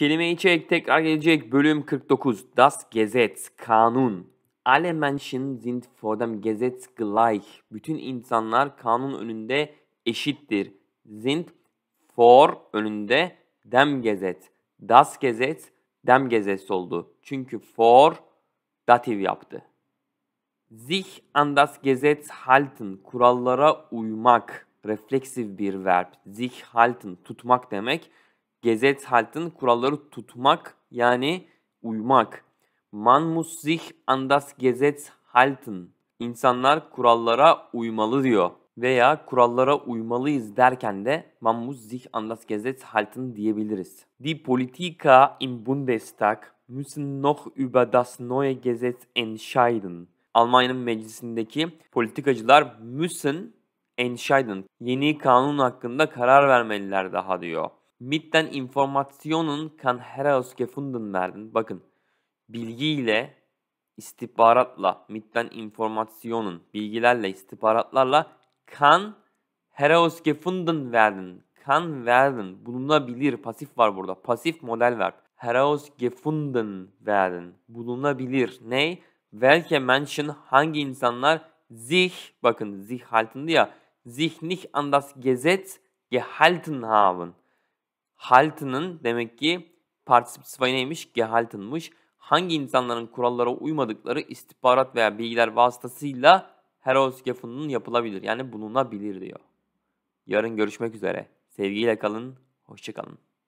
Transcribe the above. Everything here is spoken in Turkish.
Kelime içerik tekrar gelecek bölüm 49. Das Gesetz, kanun. Alle Menschen sind vor dem Gesetz gleich. Bütün insanlar kanun önünde eşittir. Sind for önünde dem Gesetz. Das Gesetz dem Gesetz oldu. Çünkü for dativ yaptı. Sich an das Gesetz halten. Kurallara uymak. Refleksif bir verb. Sich halten tutmak demek. Gesetzhalten kuralları tutmak yani uymak. Man muss sich an das Gesetz halten. İnsanlar kurallara uymalı diyor. Veya kurallara uymalıyız derken de man muss sich an das Gesetz halten diyebiliriz. Die Politiker im Bundestag müssen noch über das neue Gesetz entscheiden. Almanya'nın meclisindeki politikacılar müssen entscheiden. Yeni kanun hakkında karar vermeliler daha diyor. Mitten informasyonun kan heraus gefunden werden. Bakın bilgiyle istihbaratla, mitten informasyonun, bilgilerle, istihbaratlarla kan herausgefunden werden. Kan werden. Bulunabilir. Pasif var burada. Pasif model verb. Herausgefunden werden. Bulunabilir. Ne? Welche Menschen hangi insanlar sich bakın sich haltında ya sich nicht an das Gesetz gehalten haben haltının demek ki partisipsifayı neymiş? Gehaltınmış. Hangi insanların kurallara uymadıkları istihbarat veya bilgiler vasıtasıyla Herausgefunden yapılabilir. Yani bulunabilir diyor. Yarın görüşmek üzere. Sevgiyle kalın, hoşçakalın.